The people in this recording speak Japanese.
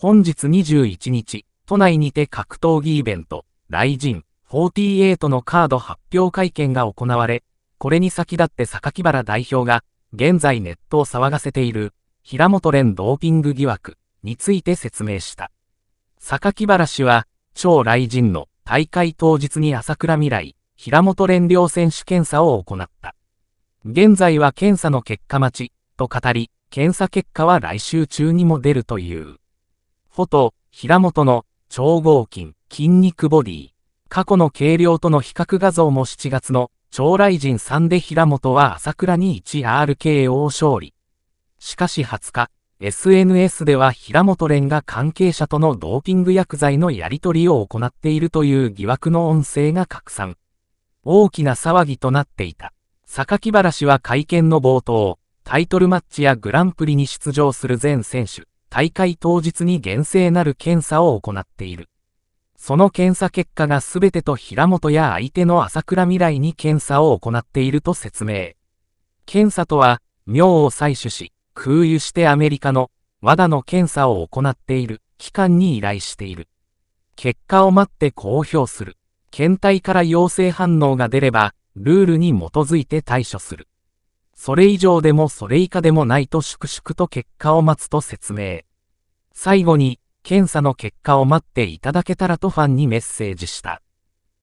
本日21日、都内にて格闘技イベント、雷神48のカード発表会見が行われ、これに先立って榊原代表が、現在ネットを騒がせている、平本蓮ドーピング疑惑について説明した。榊原氏は、超雷神の大会当日に朝倉未来、平本蓮両選手検査を行った。現在は検査の結果待ち、と語り、検査結果は来週中にも出るという。フォト、平本の超合金、筋肉ボディ。過去の軽量との比較画像も7月の超来人3で平本は朝倉に 1RKO を勝利。しかし20日、SNS では平本蓮が関係者とのドーピング薬剤のやり取りを行っているという疑惑の音声が拡散。大きな騒ぎとなっていた。榊原氏は会見の冒頭、タイトルマッチやグランプリに出場する全選手、大会当日に厳正なる検査を行っている。その検査結果が全てと平本や相手の朝倉未来に検査を行っていると説明。検査とは、尿を採取し、空輸してアメリカの和田の検査を行っている機関に依頼している。結果を待って公表する。検体から陽性反応が出れば、ルールに基づいて対処する。それ以上でもそれ以下でもないと粛々と結果を待つと説明。最後に、検査の結果を待っていただけたらとファンにメッセージした。